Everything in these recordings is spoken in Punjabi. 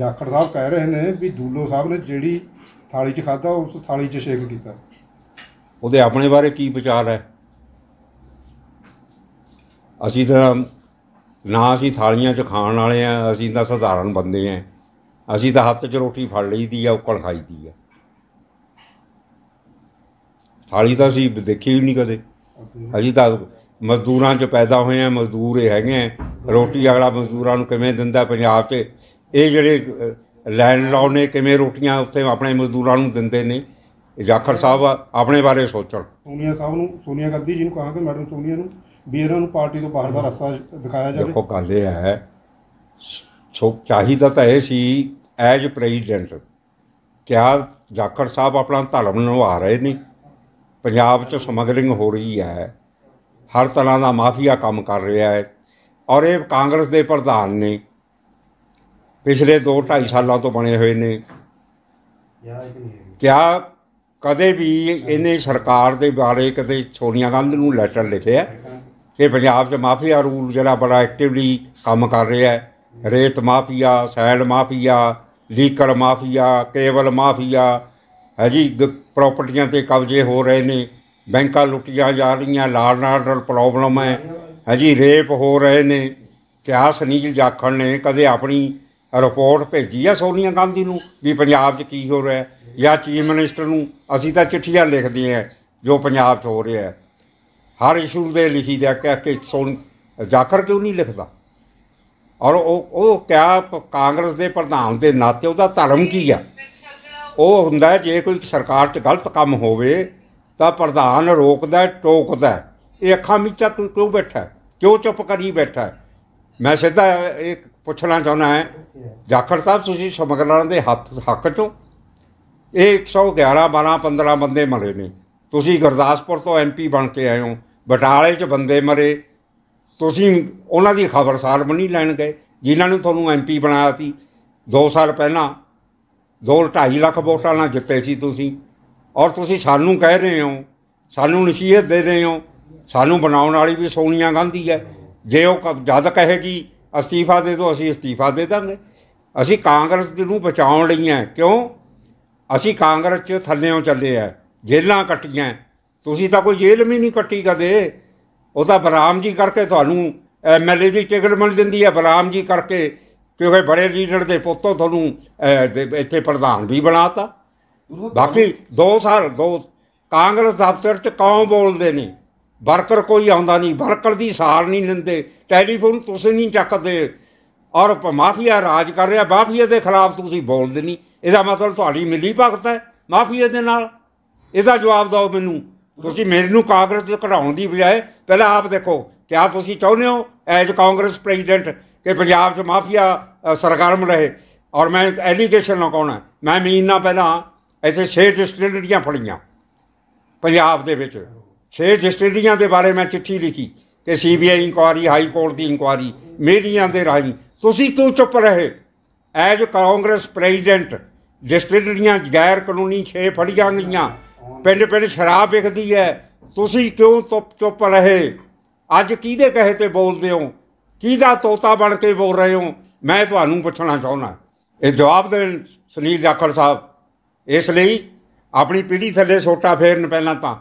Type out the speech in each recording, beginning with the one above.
ਜਾਖੜ ਸਾਹਿਬ ਕਹਿ ਰਹੇ ਨੇ ਵੀ ਦੂਲੋ ਸਾਹਿਬ ਨੇ ਜਿਹੜੀ ਥਾਲੀ 'ਚ ਖਾਦਾ ਉਸ ਥਾਲੀ 'ਚ ਸ਼ੇਕ ਕੀਤਾ ਉਹਦੇ ਆਪਣੇ ਬਾਰੇ ਕੀ ਵਿਚਾਰ ਹੈ ਅਸੀਂ ਤਾਂ ਨਾ ਅਸੀਂ ਥਾਲੀਆਂ 'ਚ ਖਾਣ ਵਾਲੇ ਆ ਅਸੀਂ ਤਾਂ ਸਧਾਰਨ ਬੰਦੇ ਆ ਅਸੀਂ ਤਾਂ ਹੱਥ 'ਚ ਰੋਟੀ ਫੜ ਲਈਦੀ ਆ ਉਕਲ ਖਾਈਦੀ ਆ ਥਾਲੀ ਤਾਂ ਅਸੀਂ ਦੇਖੀ ਵੀ ਨਹੀਂ ਕਦੇ ਅਸੀਂ ਤਾਂ ਮਜ਼ਦੂਰਾਂ 'ਚ ਪੈਦਾ ਹੋਏ ਆ ਮਜ਼ਦੂਰ ਹੈਗੇ ਆ ਰੋਟੀ ਅਗਲਾ ਮਜ਼ਦੂਰਾਂ ਨੂੰ ਕਿਵੇਂ ਦਿੰਦਾ ਪੰਜਾਬ 'ਚ ਇਹ ਜਿਹੜੇ ਲਾਉ ਨੇ ਕਿਵੇਂ ਰੋਟੀਆਂ ਉੱਥੇ ਆਪਣੇ ਮਜ਼ਦੂਰਾਂ ਨੂੰ ਦਿੰਦੇ ਨੇ ਜਾਖੜ ਸਾਹਿਬ ਆਪਣੇ ਬਾਰੇ ਸੋਚਣ ਸੋਨੀਆ ਸਾਹਿਬ ਨੂੰ ਸੋਨੀਆ ਗਾਂਧੀ ਜੀ ਨੂੰ ਕਹਾਂ ਕਿ ਮੈਡਮ ਸੋਨੀਆ ਨੂੰ ਵੀ ਇਹਨਾਂ ਨੂੰ ਪਾਰਟੀ ਤੋਂ ਬਾਹਰ ਦਾ ਰਸਤਾ ਦਿਖਾਇਆ ਜਾਵੇ ਦੇਖੋ ਗੱਲ ਇਹ ਹੈ ਸੋ ਚਾਹੀਦਾ ਤਾਂ ਇਹ ਸੀ ਐਜ ਪ੍ਰੈਜ਼ੀਡੈਂਟ ਕਿਆ ਜਾਖੜ ਸਾਹਿਬ ਆਪਣਾ ਧਰਮ ਨਿਭਾ ਰਹੇ ਨੇ ਪੰਜਾਬ 'ਚ ਸਮਗਲਿੰਗ ਹੋ ਰਹੀ ਹੈ ਹਰ ਤਰ੍ਹਾਂ ਦਾ ਮਾਫੀਆ ਕੰਮ ਕਰ ਰਿਹਾ ਹੈ ਔਰ ਇਹ ਕਾਂਗਰਸ ਦੇ ਪ੍ਰਧਾਨ ਨੇ ਪਿਛਲੇ 2-2.5 ਸਾਲਾਂ ਤੋਂ ਬਣੇ ਹੋਏ ਨੇ ਕਿਆ ਕਦੇ ਵੀ ਇਹਨੇ ਸਰਕਾਰ ਦੇ ਬਾਰੇ ਕਦੇ ਛੋਣੀਆਂ ਗੰਦ ਨੂੰ ਲੈਟਰ ਲਿਖਿਆ ਕਿ ਪੰਜਾਬ 'ਚ ਮਾਫੀਆ ਰੂਲ ਜਿਹੜਾ ਬੜਾ ਐਕਟਿਵਲੀ ਕੰਮ ਕਰ ਰਿਹਾ ਹੈ ਰੇਤ ਮਾਫੀਆ ਸੈਲ mafia liquor mafia cable mafia ਹਜੀ ਪ੍ਰਾਪਰਟੀਆਂ ਤੇ ਕਬਜ਼ੇ ਹੋ ਰਹੇ ਨੇ ਬੈਂਕਾਂ ਲੁੱਟੀਆਂ ਜਾ ਰਹੀਆਂ ਲਾਲ ਨਾਲ ਪ੍ਰੋਬਲਮ ਹੈ ਹਜੀ ਰੇਪ ਹੋ ਰਹੇ ਨੇ ਕਿਆ ਸਨੀਲ ਜਾਖੜ ਨੇ ਕਦੇ ਆਪਣੀ ਰਿਪੋਰਟ ਭੇਜੀ ਆ ਸੋਨੀਆ ਗਾਂਧੀ ਨੂੰ ਵੀ ਪੰਜਾਬ 'ਚ ਕੀ ਹੋ ਰਿਹਾ ਜਾਂ ਚੀਫ ਮਿਨਿਸਟਰ ਨੂੰ ਅਸੀਂ ਤਾਂ ਚਿੱਠੀਆਂ ਲਿਖਦੇ ਆ ਜੋ ਪੰਜਾਬ 'ਚ ਹੋ ਰਿਹਾ ਹੈ ਹਰ ਇਸ਼ੂ ਦੇ ਲਿਖੀ ਦਿਆ ਕਹਿ ਕੇ ਸੋਨ ਜਾਕਰ ਕਿਉਂ ਨਹੀਂ ਲਿਖਦਾ ਔਰ ਉਹ ਉਹ ਕਿਆ ਕਾਂਗਰਸ ਦੇ ਪ੍ਰਧਾਨ ਦੇ ਨਾਤੇ ਉਹਦਾ ਧਰਮ ਕੀ ਆ ਉਹ ਹੁੰਦਾ ਜੇ ਕੋਈ ਸਰਕਾਰ 'ਚ ਗਲਤ ਕੰਮ ਹੋਵੇ ਤਾਂ ਪ੍ਰਧਾਨ ਰੋਕਦਾ ਟੋਕਦਾ ਇਹ ਅੱਖਾਂ ਮੀਚਾ ਕਿਉਂ ਬੈਠਾ ਕਿਉਂ ਚੁੱਪ ਕਰੀ ਬੈਠਾ ਮੈਂ ਸਿੱਧਾ ਇੱਕ ਪੁੱਛਣਾ ਚਾਹੁੰਦਾ ਹਾਂ ਜਾਖੜ ਸਾਹਿਬ ਤੁਸੀਂ ਸਮਗਲਰਾਂ ਦੇ ਹੱਥ ਹੱਕ ਚੋਂ ਇਹ 111 12 15 ਬੰਦੇ ਮਰੇ ਨੇ ਤੁਸੀਂ ਗੁਰਦਾਸਪੁਰ ਤੋਂ ਐਮਪੀ ਬਣ ਕੇ ਆਏ ਹੋ ਬਟਾਲੇ 'ਚ ਬੰਦੇ ਮਰੇ ਤੁਸੀਂ ਉਹਨਾਂ ਦੀ ਖਬਰ ਸਾਲ ਬਣੀ ਲੈਣ ਗਏ ਜਿਨ੍ਹਾਂ ਨੂੰ ਤੁਹਾਨੂੰ ਐਮਪੀ ਬਣਾਇਆ ਸੀ 2 ਸਾਲ ਪਹਿਲਾਂ 2.5 ਲੱਖ ਵੋਟਾਂ ਨਾਲ ਜਿੱਤੇ ਸੀ ਤੁਸੀਂ ਔਰ ਤੁਸੀਂ ਸਾਨੂੰ ਕਹਿ ਰਹੇ ਹੋ ਸਾਨੂੰ ਨਸੀਹਤ ਦੇ ਰਹੇ ਹੋ ਸਾਨੂੰ ਬਣਾਉਣ ਵਾਲੀ ਵੀ ਸੋਨੀਆ ਗਾਂਧੀ ਹੈ ਜੇ ਉਹ ਜਦ ਕਹੇਗੀ ਅਸਤੀਫਾ ਦੇ ਦਿਓ ਅਸੀਂ ਅਸਤੀਫਾ ਦੇ ਦਾਂਗੇ ਅਸੀਂ ਕਾਂਗਰਸ ਨੂੰ ਬਚਾਉਣ ਲਈ ਆ ਕਿਉਂ ਅਸੀਂ ਕਾਂਗਰਸ 'ਚ ਥੱਲੇੋਂ ਚੱਲੇ ਆ ਜੇਲਾਂ ਕੱਟੀਆਂ ਤੁਸੀਂ ਤਾਂ ਕੋਈ ਜੇਲ੍ਹ ਵੀ ਨਹੀਂ ਕੱਟੀ ਕਦੇ ਉਹ ਤਾਂ ਬਰਾਮ ਜੀ ਕਰਕੇ ਤੁਹਾਨੂੰ ਐਮਐਲਏ ਦੀ ਟਿਕਟ ਮਿਲ ਜਾਂਦੀ ਹੈ ਬਰਾਮ ਜੀ ਕਰਕੇ ਕਿਉਂਕਿ ਬੜੇ ਲੀਡਰ ਦੇ ਪੁੱਤੋਂ ਤੁਹਾਨੂੰ ਇੱਥੇ ਪ੍ਰਧਾਨ ਵੀ ਬਣਾਤਾ ਬਾਕੀ 2 ਸਾਲ 2 ਕਾਂਗਰਸ ਅਫਸਰ ਚ ਕੌਣ ਬੋਲਦੇ ਨਹੀਂ ਵਰਕਰ ਕੋਈ ਆਉਂਦਾ ਨਹੀਂ ਵਰਕਰ ਦੀ ਸਾਰ ਨਹੀਂ ਲੈਂਦੇ ਟੈਲੀਫੋਨ ਤੁਸੀਂ ਨਹੀਂ ਚੱਕਦੇ ਔਰ ਮਾਫੀਆ ਰਾਜ ਕਰ ਰਿਹਾ ਮਾਫੀਆ ਦੇ ਖਿਲਾਫ ਤੁਸੀਂ ਬੋਲਦੇ ਨਹੀਂ ਇਹਦਾ ਮਤਲਬ ਤੁਹਾਡੀ ਮਿਲੀ ਭਗਤ ਹੈ ਮਾਫੀਆ ਦੇ ਨਾਲ ਇਹਦਾ ਜਵਾਬ ਦਿਓ ਮੈਨੂੰ ਤੁਸੀਂ ਮੈਨੂੰ ਕਾਂਗਰਸ ਤੋਂ ਕਢਾਉਣ ਦੀ ਬਜਾਏ ਪਹਿਲਾਂ ਆਪ ਦੇਖੋ ਕਿਆ ਤੁਸੀਂ ਚਾਹੁੰਦੇ ਹੋ ਐਜ਼ ਕਾਂਗਰਸ ਪ੍ਰੈਜ਼ੀਡੈਂਟ ਕਿ ਪੰਜਾਬ 'ਚ ਮਾਫੀਆ ਸਰਗਰਮ ਰਹੇ ਔਰ ਮੈਂ ਐਲੀਗੇਸ਼ਨ ਲਗਾਉਣਾ ਮੈਂ ਨਾ ਪਹਿਲਾਂ ਐਸੇ 6 ਡਿਸਟਿਲਰੀਆਂ ਫੜੀਆਂ ਪੰਜਾਬ ਦੇ ਵਿੱਚ ਛੇ ਰਜਿਸਟਰੀਆਂ ਦੇ ਬਾਰੇ ਮੈਂ ਚਿੱਠੀ ਲਿਖੀ ਕਿ ਸੀਬੀਆਈ ਇਨਕੁਆਰੀ ਹਾਈ ਕੋਰਟ ਦੀ ਇਨਕੁਆਰੀ ਮੀਡੀਆ ਦੇ ਰਾਹੀਂ ਤੁਸੀਂ ਕਿਉਂ ਚੁੱਪ ਰਹੇ ਐਜ ਕਾਂਗਰਸ ਪ੍ਰੈਜ਼ੀਡੈਂਟ ਰਜਿਸਟਰੀਆਂ ਗੈਰ ਕਾਨੂੰਨੀ ਛੇ ਫੜੀਆਂ ਗਈਆਂ ਪਿੰਡ ਪਿੰਡ ਸ਼ਰਾਬ ਵਿਕਦੀ ਹੈ ਤੁਸੀਂ ਕਿਉਂ ਚੁੱਪ ਰਹੇ ਅੱਜ ਕਿਹਦੇ ਕਹੇ ਤੇ ਬੋਲਦੇ ਹੋ ਕਿਹਦਾ ਤੋਤਾ ਬਣ ਕੇ ਬੋਲ ਰਹੇ ਹੋ ਮੈਂ ਤੁਹਾਨੂੰ ਪੁੱਛਣਾ ਚਾਹੁੰਦਾ ਇਹ ਜਵਾਬ ਦੇ ਸੁਨੀਲ ਜਾਖੜ ਸਾਹਿਬ ਇਸ ਲਈ ਆਪਣੀ ਪੀੜ੍ਹੀ ਥੱਲੇ ਸੋਟਾ ਫੇਰਨ ਪਹਿਲਾਂ ਤਾਂ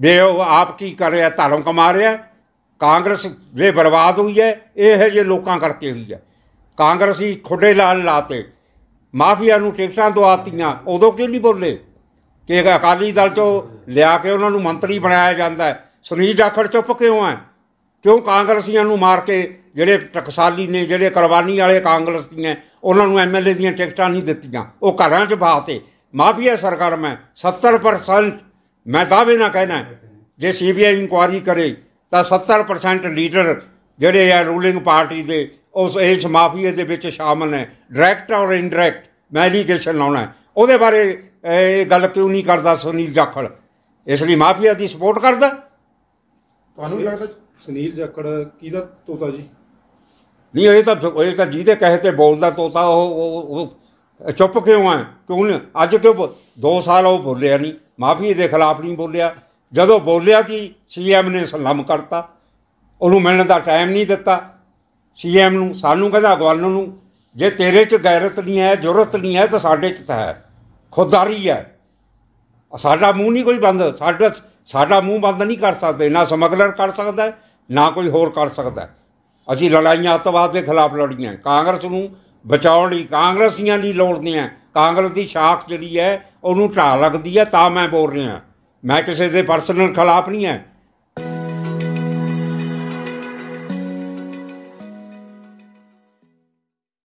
ਵੇ ਉਹ ਆਪ ਕੀ ਕਰ ਰਿਹਾ ਧਰਮ ਕਮਾ ਰਿਹਾ ਕਾਂਗਰਸ ਦੇ ਬਰਬਾਦ ਹੋਈ ਹੈ ਇਹ ਜੇ ਲੋਕਾਂ ਕਰਕੇ ਹੋਈ ਹੈ ਕਾਂਗਰਸੀ ਖੁੱਡੇ ਲਾਲ ਲਾਤੇ ਮਾਫੀਆ ਨੂੰ ਟਿਕਟਾਂ ਦਵਾਤੀਆਂ ਉਦੋਂ ਕਿਉਂ ਨਹੀਂ ਬੋਲੇ ਕਿ ਅਕਾਲੀ ਦਲ ਚੋਂ ਲਿਆ ਕੇ ਉਹਨਾਂ ਨੂੰ ਮੰਤਰੀ ਬਣਾਇਆ ਜਾਂਦਾ ਹੈ ਸੁਨੀਲ ਜਾਖੜ ਚੁੱਪ ਕਿਉਂ ਹੈ ਕਿਉਂ ਕਾਂਗਰਸੀਆਂ ਨੂੰ ਮਾਰ ਕੇ ਜਿਹੜੇ ਟਕਸਾਲੀ ਨੇ ਜਿਹੜੇ ਕੁਰਬਾਨੀ ਵਾਲੇ ਕਾਂਗਰਸੀ ਨੇ ਉਹਨਾਂ ਨੂੰ ਐਮਐਲਏ ਦੀਆਂ ਟਿਕਟਾਂ ਨਹੀਂ ਦਿੱਤੀਆਂ ਉਹ ਘਰਾਂ 'ਚ ਬਾਸੇ ਮਾਫੀਆ ਸਰਕਾਰ ਮੈਂ 70% ਮੈਂ ਦਾਅਵੇ ਨਾ ਕਹਿਣਾ ਜੇ ਸੀਬੀਆਈ ਇਨਕੁਆਰੀ ਕਰੇ ਤਾਂ 70% ਲੀਡਰ ਜਿਹੜੇ ਆ ਰੂਲਿੰਗ ਪਾਰਟੀ ਦੇ ਉਸ ਇਸ ਮਾਫੀਆ ਦੇ ਵਿੱਚ ਸ਼ਾਮਲ ਨੇ ਡਾਇਰੈਕਟ ਔਰ ਇਨਡਾਇਰੈਕਟ ਮੈਲੀਗੇਸ਼ਨ ਲਾਉਣਾ ਉਹਦੇ ਬਾਰੇ ਇਹ ਗੱਲ ਕਿਉਂ ਨਹੀਂ ਕਰਦਾ ਸੁਨੀਲ ਜਾਖੜ ਇਸ ਲਈ ਮਾਫੀਆ ਦੀ ਸਪੋਰਟ ਕਰਦਾ ਤੁਹਾਨੂੰ ਲੱਗਦਾ ਸੁਨੀਲ ਜਾਖੜ ਕਿਹਦਾ ਤੋਤਾ ਜੀ ਨਹੀਂ ਇਹ ਤਾਂ ਇਹ ਤਾਂ ਜਿਹਦੇ ਕਹੇ ਤੇ ਬੋਲਦਾ ਤੋਤਾ ਉਹ ਚੁੱਪ ਕਿਉਂ ਆ ਕਿਉਂ ਅੱਜ ਕਿਉਂ 2 ਸਾਲ ਉਹ ਬੋਲਿਆ ਨਹੀਂ ਮਾਫੀ ਦੇ ਖਿਲਾਫ ਨਹੀਂ ਬੋਲਿਆ ਜਦੋਂ ਬੋਲਿਆ ਸੀ ਸੀਐਮ ਨੇ ਸਲਾਮ ਕਰਤਾ ਉਹਨੂੰ ਮਿਲਣ ਦਾ ਟਾਈਮ ਨਹੀਂ ਦਿੱਤਾ ਸੀਐਮ ਨੂੰ ਸਾਨੂੰ ਕਹਿੰਦਾ ਗਵਰਨਰ ਨੂੰ ਜੇ ਤੇਰੇ 'ਚ ਗੈਰਤ ਨਹੀਂ ਹੈ ਜ਼ਰੂਰਤ ਨਹੀਂ ਹੈ ਤਾਂ ਸਾਡੇ 'ਚ ਤਾਂ ਹੈ ਖੁਦਾਰੀ ਹੈ ਸਾਡਾ ਮੂੰਹ ਨਹੀਂ ਕੋਈ ਬੰਦ ਸਾਡਾ ਸਾਡਾ ਮੂੰਹ ਬੰਦ ਨਹੀਂ ਕਰ ਸਕਦੇ ਨਾ ਸਮਗਲਰ ਕਰ ਸਕਦਾ ਨਾ ਕੋਈ ਹੋਰ ਕਰ ਸਕਦਾ ਅਸੀਂ ਲੜਾਈਆਂ ਅਤਵਾਦ ਦੇ ਖਿਲਾਫ ਲੜੀਆਂ ਕਾਂਗਰਸ ਨੂੰ ਬਚਾਉਣ ਲਈ ਕਾਂਗਰਸੀਆਂ ਲਈ ਨਹੀਂ ਹੈ ਕਾਂਗਰਸ ਦੀ ਸ਼ਾਖ ਜਿਹੜੀ ਹੈ ਉਹਨੂੰ ਢਾਹ ਲੱਗਦੀ ਹੈ ਤਾਂ ਮੈਂ ਬੋਲ ਰਿਹਾ ਮੈਂ ਕਿਸੇ ਦੇ ਪਰਸਨਲ ਖਿਲਾਫ ਨਹੀਂ ਹੈ